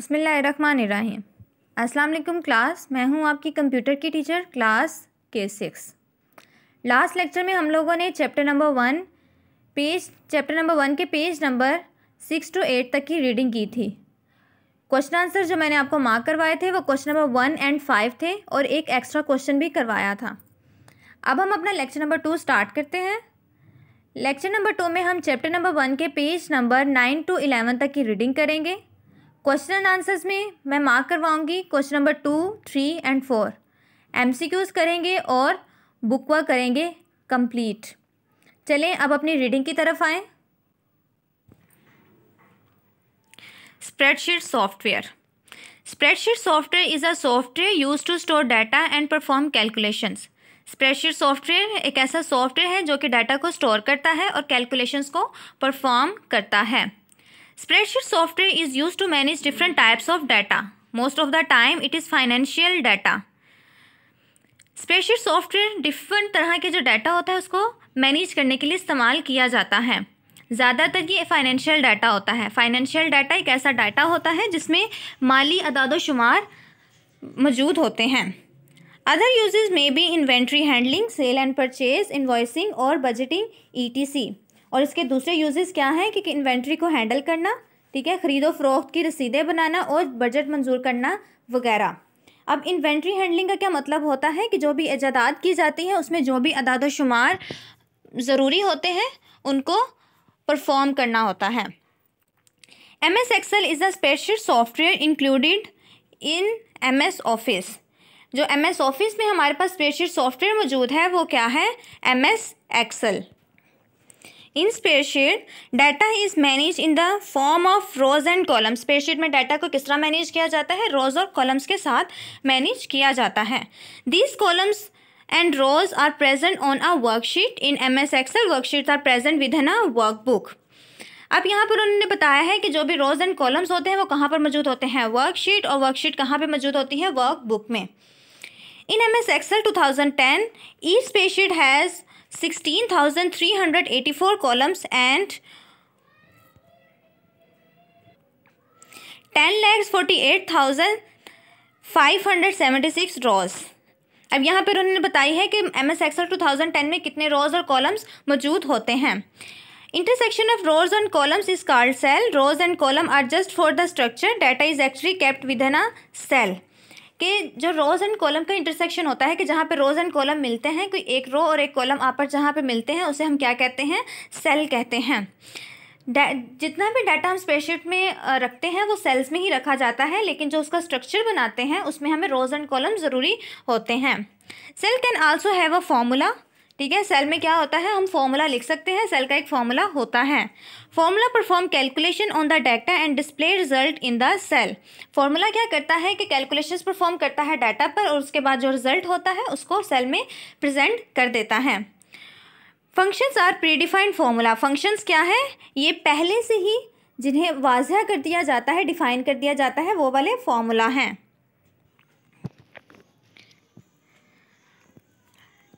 बसमीम अस्सलाम क्लास मैं हूं आपकी कंप्यूटर की टीचर क्लास के सिक्स लास्ट लेक्चर में हम लोगों ने chapter number one page chapter number one के page number six to eight तक की रीडिंग की थी क्वेश्चन आंसर जो मैंने आपको मार्क करवाए थे वो question number one and five थे और एक एक्स्ट्रा क्वेश्चन भी करवाया था अब हम अपना लेक्चर नंबर टू स्टार्ट करते हैं लेक्चर नंबर टू में हम चैप्टर नंबर वन के page number nine to eleven तक की रीडिंग करेंगे क्वेश्चन आंसर्स में मैं मार्क करवाऊंगी question number two three and four MCQs करेंगे और बुकवा करेंगे कंप्लीट चलें अब अपनी रीडिंग की तरफ आए spreadsheet software spreadsheet software is a software use to store data and perform calculations. Spreadsheet software एक ऐसा सॉफ्टवेयर है जो कि डाटा को स्टोर करता है और कैलकुलेशंस को परफॉर्म करता है Spreadsheet software is used to manage different types of data. Most of the time it is financial data. Spreadsheet software different तरह के जो डाटा होता है उसको मैनेज करने के लिए इस्तेमाल किया जाता है ज़्यादातर ये फाइनेंशियल डाटा होता है फाइनेंशियल डाटा एक ऐसा डाटा होता है जिसमें माली अदाद शुमार मौजूद होते हैं अदर यूजेज में बी inventory handling sale and purchase invoicing और बजटिंग ई टी सी और इसके दूसरे यूजेस क्या हैं कि, इन्वेंट्री को हैंडल करना ठीक है ख़रीदो फरोख्त की रसीदें बनाना और बजट मंजूर करना वगैरह अब इन्वेंट्री हैंडलिंग का क्या मतलब होता है कि जो भी इजादात की जाती हैं उसमें जो भी अदाद शुमार ज़रूरी होते हैं उनको परफॉर्म करना होता है M S Excel is a special software included in M S Office जो एम एस ऑफिस में हमारे पास स्पेशल सॉफ्टवेयर मौजूद है वो क्या है M S Excel in spreadsheet data is manage in the form of rows and column spreadsheet में data को किस तरह मैनेज किया जाता है रोज और कॉलम्स के साथ मैनेज किया जाता है these columns and and rows are present on a worksheet in MS worksheet are present present in a book अब यहाँ पर उन्होंने बताया है कि जो भी रोज एंड कॉलम्स होते हैं वो कहाँ पर मौजूद होते हैं वर्कशीट और वर्कशीट कहाँ पर मौजूद होती है वर्कबुक में in M S Excel two thousand ten ई spreadsheet has 16,384 columns and 10 lakhs forty eight thousand five hundred seventy six rows अब यहाँ पर उन्होंने बताई है कि M S Excel two thousand ten में कितने रोज और कॉलम्स मौजूद होते हैं intersection of rows and columns is called cell rows and column are just for the structure data is actually kept with in a cell कि जो rows and column का intersection होता है कि जहाँ पे रोज़ एंड कॉलम मिलते हैं कोई एक रो और एक कॉलम आप पर जहाँ पे मिलते हैं उसे हम क्या कहते हैं सेल कहते हैं जितना भी डाटा हम स्प्रेडशीट में रखते हैं वो सेल्स में ही रखा जाता है लेकिन जो उसका स्ट्रक्चर बनाते हैं उसमें हमें रोज़ एंड कॉलम ज़रूरी होते हैं cell can also have a formula ठीक है सेल में क्या होता है हम फॉर्मूला लिख सकते हैं सेल का एक फॉर्मूला होता है formula perform calculation on the data and display result in the cell formula क्या करता है कि कैलकुलेशंस परफॉर्म करता है डाटा पर और उसके बाद जो रिजल्ट होता है उसको सेल में प्रजेंट कर देता है functions are predefined formula functions क्या है ये पहले से ही जिन्हें वाजह कर दिया जाता है डिफ़ाइन कर दिया जाता है वो वाले फॉर्मूला हैं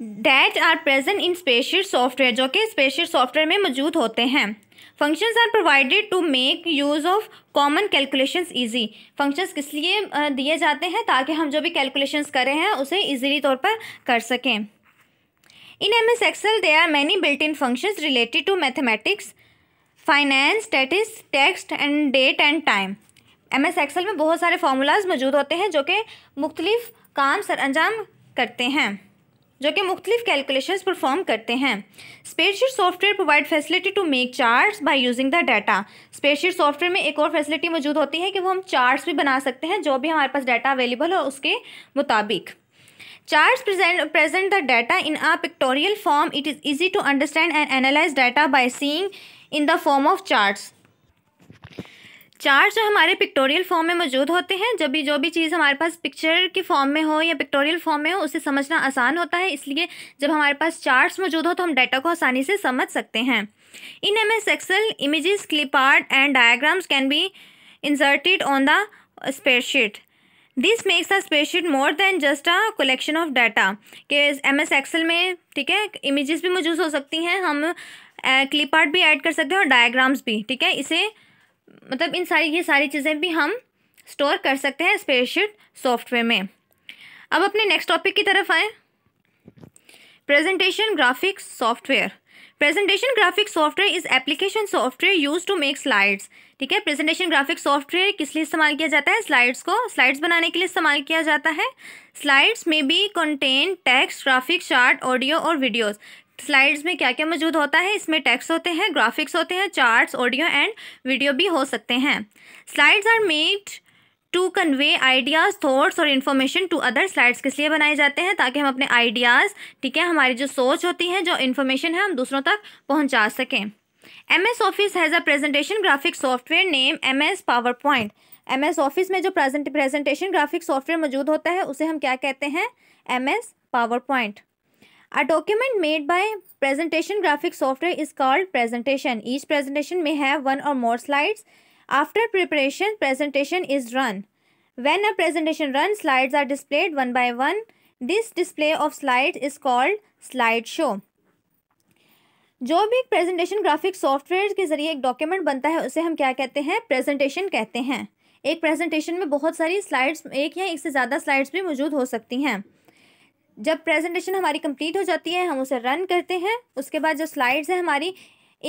that are present in special software जो कि स्पेशल सॉफ्टवेयर में मौजूद होते हैं functions are provided to make use of common calculations easy functions किस लिए दिए जाते हैं ताकि हम जो भी कैलकुलेशंस करें हैं उसे इजीली तौर पर कर सकें in M S Excel there are many built in functions related to mathematics finance statistics text and date and time M S Excel में बहुत सारे फार्मूलाज मौजूद होते हैं जो कि मुख्तलिफ काम सर अंजाम करते हैं जो कि मुख्तलिफ कैलकुलेशन परफॉर्म करते हैं spreadsheet software provide facility to make chart by using the data spreadsheet software में एक और फैसिलिटी मौजूद होती है कि वो हम चार्ट भी बना सकते हैं जो भी हमारे पास डाटा अवेलेबल हो उसके मुताबिक chart present present the data in a pictorial form it is easy to understand and analyse data by seeing in the form of chart chart जो हमारे पिक्टोरियल फॉर्म में मौजूद होते हैं जब भी जो भी चीज़ हमारे पास पिक्चर के फॉर्म में हो या पिक्टोरियल फॉर्म में हो उसे समझना आसान होता है इसलिए जब हमारे पास चार्ट्स मौजूद हो तो हम डाटा को आसानी से समझ सकते हैं in M S Excel images clip art and diagrams can be inserted on the sheet this makes a sheet more than just a collection of data के एम एस एक्सल में ठीक है इमेजेस भी मौजूद हो सकती हैं हम क्लिप आर्ट भी ऐड कर सकते हैं और डायाग्राम्स भी ठीक है इसे मतलब इन सारी ये सारी चीज़ें भी हम स्टोर कर सकते हैं स्प्रेडशीट सॉफ्टवेयर में अब अपने नेक्स्ट टॉपिक की तरफ आए presentation graphics software presentation graphic software is application software use to make slides ठीक है प्रेजेंटेशन ग्राफिक सॉफ्टवेयर किस लिए इस्तेमाल किया जाता है स्लाइड्स को स्लाइड्स बनाने के लिए इस्तेमाल किया जाता है स्लाइड्स में be contain text graphic chart audio और वीडियोस स्लाइड्स में क्या क्या मौजूद होता है इसमें टेक्स्ट होते हैं ग्राफिक्स होते हैं चार्ट्स ऑडियो एंड वीडियो भी हो सकते हैं slides are made to convey ideas thoughts और इन्फॉर्मेशन टू अदर स्लाइड्स किस लिए बनाए जाते हैं ताकि हम अपने आइडियाज़ ठीक है हमारी जो सोच होती है जो इन्फॉर्मेशन है हम दूसरों तक पहुँचा सकें M S Office has a presentation graphic software name M S PowerPoint M S Office में जो प्रेजेंटेशन ग्राफिक सॉफ्टवेयर मौजूद होता है उसे हम क्या कहते हैं M S PowerPoint A document made by presentation graphic software is called presentation. Each presentation may have one or more slides. After preparation, presentation is run. When a presentation runs, slides are displayed one by one. This display of slides is called slideshow. जो भी presentation graphic software के ज़रिए एक document बनता है उसे हम क्या कहते हैं प्रेजेंटेशन कहते हैं एक प्रेजेंटेशन में बहुत सारी स्लाइड्स एक या एक से ज़्यादा स्लाइड्स भी मौजूद हो सकती हैं जब प्रेजेंटेशन हमारी कंप्लीट हो जाती है हम उसे रन करते हैं उसके बाद जो स्लाइड्स हैं हमारी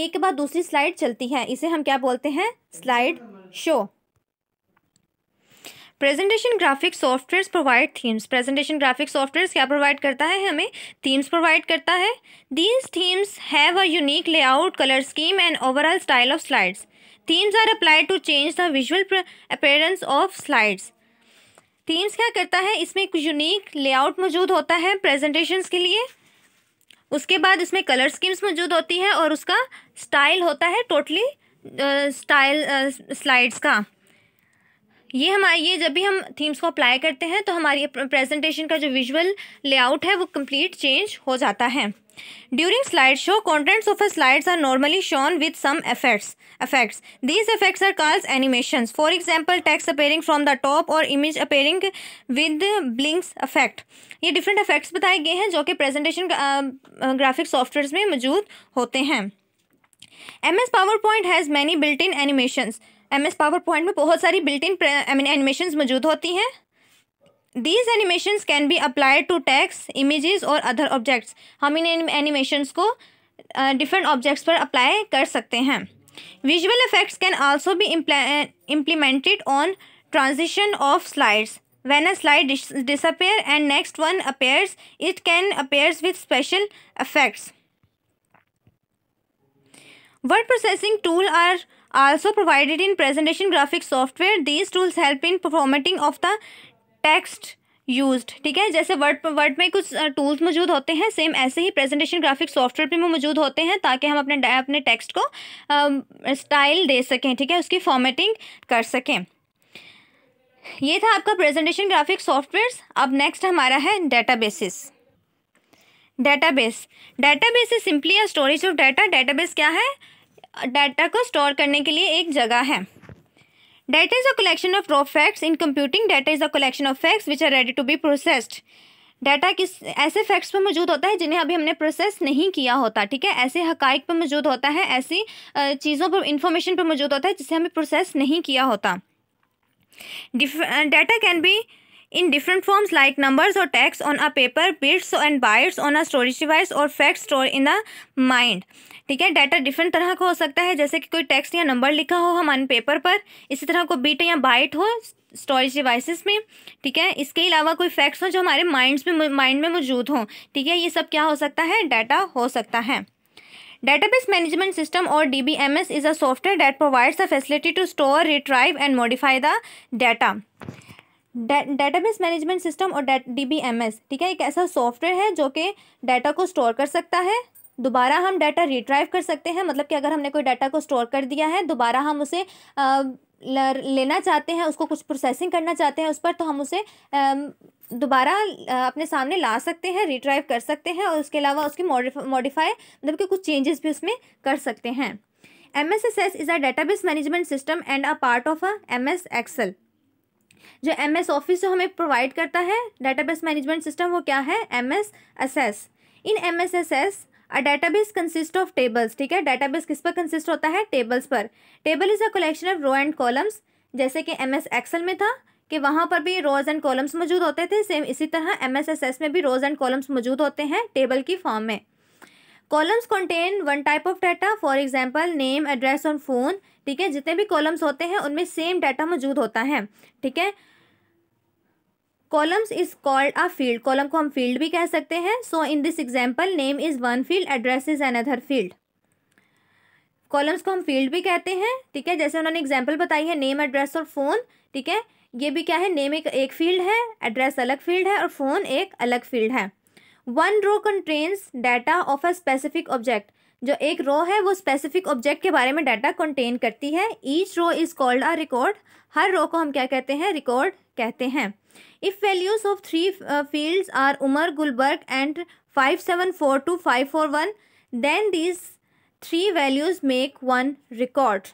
एक के बाद दूसरी स्लाइड चलती है इसे हम क्या बोलते हैं slide show presentation graphic software provide themes presentation graphic software क्या प्रोवाइड करता है हमें थीम्स प्रोवाइड करता है these themes have a unique layout colour scheme and overall style of slides themes are applied to change the visual appearance of slides themes क्या करता है इसमें एक यूनिक लेआउट मौजूद होता है प्रेजेंटेशंस के लिए उसके बाद इसमें कलर स्कीम्स मौजूद होती है और उसका स्टाइल होता है टोटली स्टाइल स्लाइड्स का ये हमारे ये जब भी हम थीम्स को अप्लाई करते हैं तो हमारी प्रेजेंटेशन का जो विजुअल लेआउट है वो कंप्लीट चेंज हो जाता है During slideshow, contents of a slides are normally shown with some effects. Effects. These effects are called animations. For example, text appearing from the top और image appearing with blinks effect. ये different effects बताए गए हैं जो कि presentation graphic softwares में मौजूद होते हैं M S PowerPoint has many built in animations M S PowerPoint में बहुत सारी built in I mean animation मौजूद होती हैं These animations can be applied to text, images or other objects. हम इन animations को different objects पर apply कर सकते हैं. Visual effects can also be implemented on transition of slides. When a slide disappears and next one appears, it can appears with special effects. Word processing tools are also provided in presentation graphics software. These tools help in formatting of the text used ठीक है जैसे word word में कुछ tools मौजूद होते हैं same ऐसे ही presentation graphic software भी मौजूद होते हैं ताकि हम अपने अपने टेक्स्ट को स्टाइल दे सकें ठीक है उसकी फॉर्मेटिंग कर सकें ये था आपका प्रेजेंटेशन ग्राफिक सॉफ्टवेयर अब नेक्स्ट हमारा है databases database database is simply a storage of data database क्या है डाटा को स्टोर करने के लिए एक जगह है Data is a collection of raw facts. In computing, data is a collection of facts which are ready to be processed. Data किस ऐसे फैक्ट्स पर मौजूद होता है जिन्हें अभी हमने प्रोसेस नहीं किया होता ठीक है ऐसे हकाइक पर मौजूद होता है ऐसी चीज़ों पर इंफॉर्मेशन पर मौजूद होता है जिसे हमें प्रोसेस नहीं किया होता data can be in different forms like numbers और text on a paper bits and bytes on a storage device और fact store in the mind ठीक है डाटा डिफरेंट तरह का हो सकता है जैसे कि कोई टैक्स या नंबर लिखा हो हमारे पेपर पर इसी तरह को बीट या बाइट हो स्टोरेज डिवाइसेस में ठीक है इसके अलावा कोई फैक्ट्स हो जो हमारे माइंड्स में माइंड में मौजूद हों ठीक है ये सब क्या हो सकता है डाटा हो सकता है डेटाबेस मैनेजमेंट सिस्टम और D B M S is a software that provides a facility to store retrieve and modify the data database management system और डीबीएमएस ठीक है एक ऐसा सॉफ्टवेयर है जो कि डाटा को स्टोर कर सकता है दोबारा हम डाटा रिट्राइव कर सकते हैं मतलब कि अगर हमने कोई डाटा को स्टोर कर दिया है दोबारा हम उसे लेना चाहते हैं उसको कुछ प्रोसेसिंग करना चाहते हैं उस पर तो हम उसे दोबारा अपने सामने ला सकते हैं रिट्राइव कर सकते हैं और उसके अलावा उसकी मॉडिफाई मतलब कि कुछ चेंजेस भी उसमें कर सकते हैं M S Access is a database management system and a part of a M S Excel जो एम एस ऑफिस जो हमें प्रोवाइड करता है बेस मैनेजमेंट सिस्टम वो क्या है M S Access in M S Access a base consist of tables ठीक है बेस किस पर कंसिस्ट होता है टेबल्स पर table is a collection of row and columns जैसे कि एम एस एक्सल में था कि वहाँ पर भी रोज एंड कॉलम्स मौजूद होते थे सेम इसी तरह एम एस एस एस में भी रोज एंड कॉलम्स मौजूद होते हैं टेबल की फॉर्म में columns contain one type of data for example name address और फोन ठीक है जितने भी कॉलम्स होते हैं उनमें सेम डाटा मौजूद होता है ठीक है columns is called a field column को हम फील्ड भी कह सकते हैं so in this example name is one field address is another field columns को हम फील्ड भी कहते हैं ठीक है जैसे उन्होंने एग्जाम्पल बताई है नेम एड्रेस और फ़ोन ठीक है ये भी क्या है नेम एक एक फील्ड है एड्रेस अलग फील्ड है और फ़ोन एक अलग फील्ड है one row contains data of a specific object जो एक रो है वो स्पेसिफिक ऑब्जेक्ट के बारे में डाटा कंटेन करती है each row is called a record हर रो को हम क्या कहते हैं रिकॉर्ड कहते हैं if values of three fields are Umar Gulberg and five seven four two five four one then these three values make one record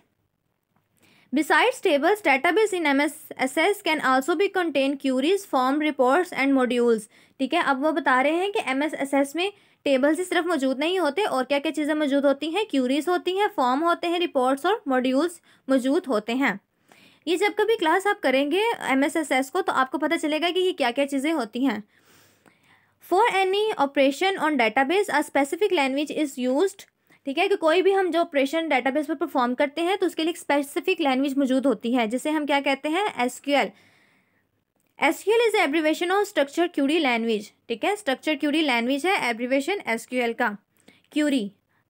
in M S Access can also be contain queries form reports and modules ठीक है अब वो बता रहे हैं कि M S Access में tables ही सिर्फ मौजूद नहीं होते और क्या क्या चीज़ें मौजूद होती हैं क्यूरीज होती हैं फॉर्म होते हैं रिपोर्ट्स और मॉड्यूल्स मौजूद होते हैं ये जब कभी क्लास आप करेंगे एम को तो आपको पता चलेगा कि ये क्या क्या चीज़ें होती हैं for any operation on base a specific language is use ठीक है कि कोई भी हम जो ऑपरेशन बेस पर परफॉर्म करते हैं तो उसके लिए एक स्पेसिफिक लैंग्वेज मौजूद होती है जिसे हम क्या कहते हैं S S Q L is abbreviation of structure query language ठीक है स्ट्रक्चर क्यूरी लैंग्वेज है एब्रीवेशन एस क्यू एल का क्यूरी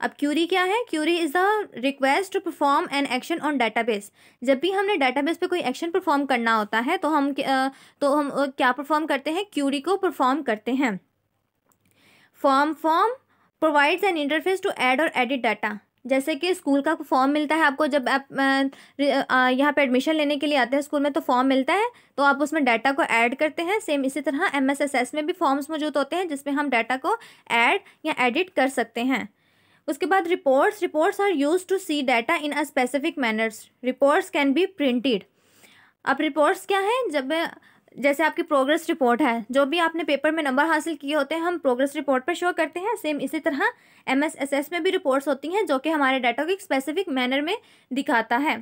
अब क्यूरी क्या है query is the request to perform an action on base जब भी हमने बेस पे कोई एक्शन परफॉर्म करना होता है तो हम तो हम क्या परफॉर्म करते हैं क्यूरी को परफॉर्म करते हैं form form provides an interface to add और एडिट डाटा जैसे कि स्कूल का फॉर्म मिलता है आपको जब आप यहाँ पे एडमिशन लेने के लिए आते हैं स्कूल में तो फॉर्म मिलता है तो आप उसमें डाटा को ऐड करते हैं सेम इसी तरह एम में भी फॉर्म्स मौजूद होते हैं जिसमें हम डाटा को ऐड या एडिट कर सकते हैं उसके बाद reports reports are use to see data in a specific manners reports can be printed अब रिपोर्ट्स क्या हैं जब जैसे आपकी प्रोग्रेस रिपोर्ट है जो भी आपने पेपर में नंबर हासिल किए होते हैं हम प्रोग्रेस रिपोर्ट पर शो करते हैं सेम इसी तरह एस में भी रिपोर्ट्स होती हैं जो कि हमारे डाटा को एक स्पेसिफिक मैनर में दिखाता है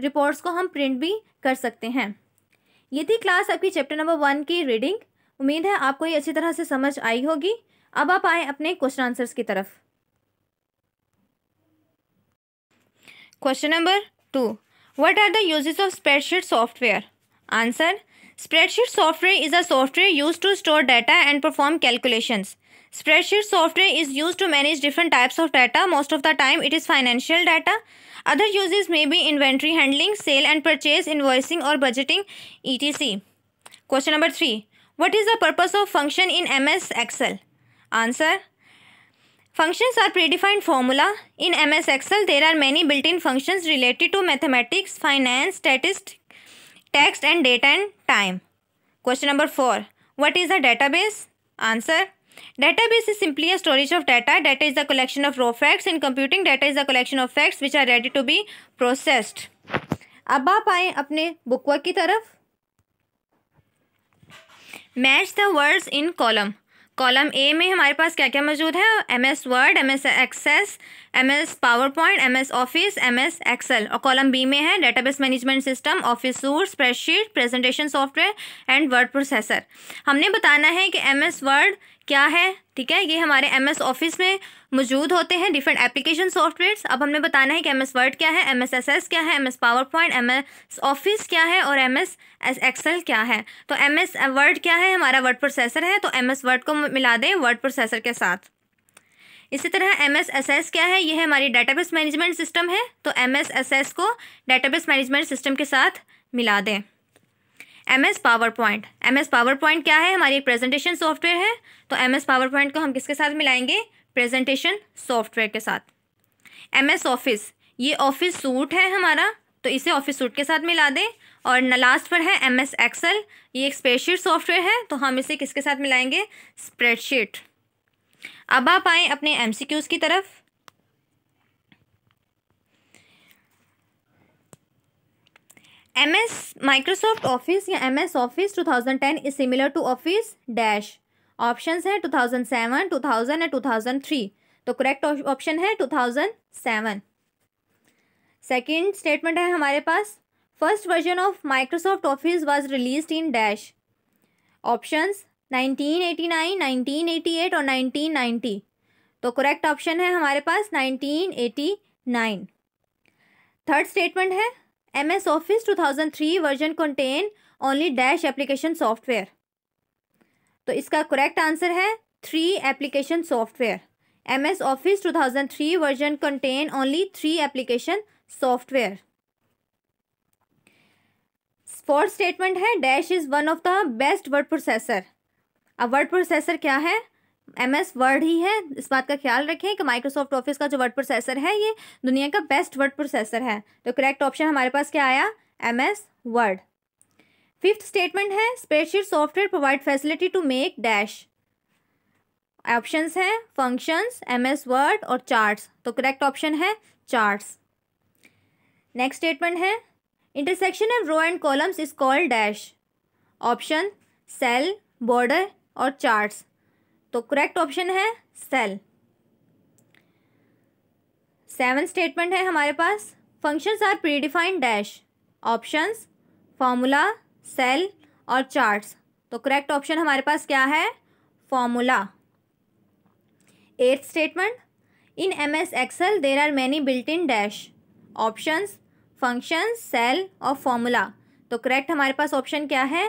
रिपोर्ट्स को हम प्रिंट भी कर सकते हैं ये थी क्लास आपकी चैप्टर नंबर वन की रीडिंग उम्मीद है आपको ये अच्छी तरह से समझ आई होगी अब आप आए अपने क्वेश्चन आंसर्स की तरफ question number two what are the uses of spreadsheet software answer Spreadsheet software is a software used to store data and perform calculations. Spreadsheet software is used to manage different types of data. Most of the time, it is financial data. Other uses may be inventory handling, sale and purchase, invoicing or budgeting, etc. Question number 3. What is the purpose of function in MS Excel? Answer. Functions are predefined formula. In MS Excel, there are many built-in functions related to mathematics, finance, statistics, text and data and time question number four what is the base answer base is simply a storage of data data is the collection of raw facts in computing data is the collection of facts which are ready to be processed अब आप आए अपने bookwork की तरफ match the words in column column A में हमारे पास क्या क्या मौजूद है M S Word M S Access M S PowerPoint M S Office M S Excel और कॉलम बी में है database management system office suite spreadsheet presentation software and word processor हमने बताना है कि एम एस वर्ड क्या है ठीक है ये हमारे एम एस ऑफिस में मौजूद होते हैं डिफरेंट एप्लीकेशन सॉफ्टवेयर अब हमने बताना है कि एम एस वर्ड क्या है एम एस एस एस क्या है M S PowerPoint M S Office क्या है और एम एस एस एक्सेल क्या है तो एम एस वर्ड क्या है हमारा वर्ड प्रोसेसर है तो एम एस वर्ड को मिला दें वर्ड प्रोसेसर के साथ इसी तरह एम एस क्या है यह हमारी डेटाबेस मैनेजमेंट सिस्टम है तो एम एस को डेटाबेस मैनेजमेंट सिस्टम के साथ मिला दें M S PowerPoint M S PowerPoint क्या है हमारी एक प्रेजेंटेशन सॉफ्टवेयर है तो एम एस पावर पॉइंट को हम किसके साथ मिलाएंगे प्रेजेंटेशन सॉफ्टवेयर के साथ एम एस ऑफिस ये ऑफिस सूट है हमारा तो इसे ऑफिस सूट के साथ मिला दें और लास्ट पर है एम एस एक्सेल ये एक स्प्रेडशीट सॉफ्टवेयर है तो हम इसे किसके साथ मिलाएंगे स्प्रेडशीट अब आप आए अपने एम की तरफ एम एस माइक्रोसॉफ्ट ऑफिस या M S Office two thousand ten is similar to office dash option है two thousand seven two thousand and two thousand three तो करेक्ट ऑप्शन है two thousand seven second statement है हमारे पास first version of Microsoft Office was release in dash options 1989, 1988 और 1990 तो correct option है हमारे पास 1989 थर्ड स्टेटमेंट है M S Office two thousand three version contain only dash application software तो इसका करेक्ट आंसर है three application software M S Office two thousand three version contain only three application software fourth statement है dash is one of the best word processor अब word processor क्या है M S word ही है इस बात का ख्याल रखें कि माइक्रोसॉफ्ट ऑफिस का जो वर्ड प्रोसेसर है ये दुनिया का बेस्ट वर्ड प्रोसेसर है तो करेक्ट ऑप्शन हमारे पास क्या आया M S Word fifth statement है special software provide facility to make dash option हैं फंक्शंस एम एस वर्ड और चार्ट्स तो करेक्ट ऑप्शन है चार्ट्स नेक्स्ट स्टेटमेंट है intersection of row and columns is called dash option cell border और charts तो correct option है cell seven statement है हमारे पास functions are predefined dash options formula cell और चार्ट्स तो करेक्ट ऑप्शन हमारे पास क्या है formula eighth statement in M S Excel there are many built in dash options functions cell और फॉर्मूला तो करेक्ट हमारे पास ऑप्शन क्या है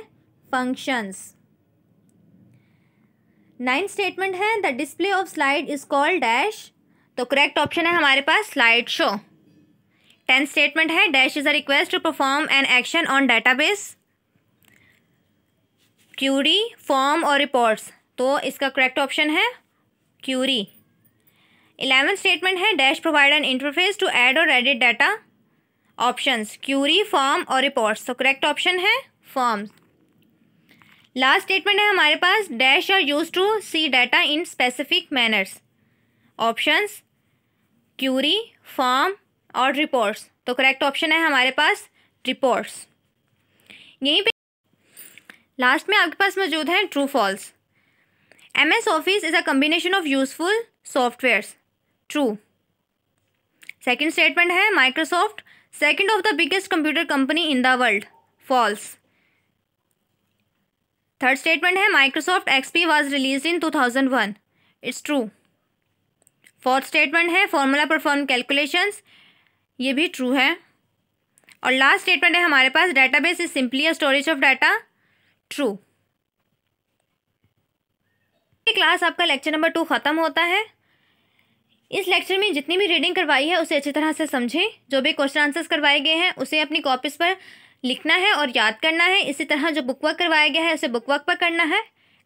फंक्शंस नाइन्थ स्टेटमेंट है the display of slide is called dash तो करेक्ट ऑप्शन है हमारे पास स्लाइड शो टेंथ स्टेटमेंट है dash is a request to perform an action on database query form और रिपोर्ट्स तो इसका करेक्ट ऑप्शन है क्यूरी इलेवेंथ स्टेटमेंट है dash provide an interface to add और edit data options query form और reports तो correct option है forms last statement है हमारे पास dash are use to see data in specific manners options query form और reports तो करेक्ट ऑप्शन है हमारे पास रिपोर्ट्स यहीं पे लास्ट में आपके पास मौजूद है true false M S office is a combination of useful software true second statement है Microsoft second of the biggest computer company in the world false third statement है Microsoft XP was release in 2001 it's true fourth statement है formula perform calculations ये भी true है और last statement है हमारे पास database is simply a storage of data true ये क्लास आपका लेक्चर नंबर टू ख़त्म होता है इस लेक्चर में जितनी भी रीडिंग करवाई है उसे अच्छी तरह से समझें जो भी क्वेश्चन आंसर्स करवाए गए हैं उसे अपनी कॉपीज़ पर लिखना है और याद करना है इसी तरह जो बुक वर्क करवाया गया है उसे बुक वर्क पर करना है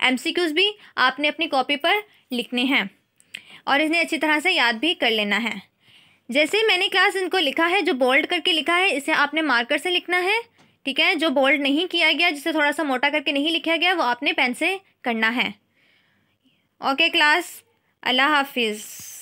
एम भी आपने अपनी कॉपी पर लिखने हैं और इन्हें अच्छी तरह से याद भी कर लेना है जैसे मैंने क्लास इनको लिखा है जो बोल्ड करके लिखा है इसे आपने मार्कर से लिखना है ठीक है जो बोल्ड नहीं किया गया जिसे थोड़ा सा मोटा करके नहीं लिखा गया वो आपने पेन से करना है ओके क्लास अल्लाह हाफिज़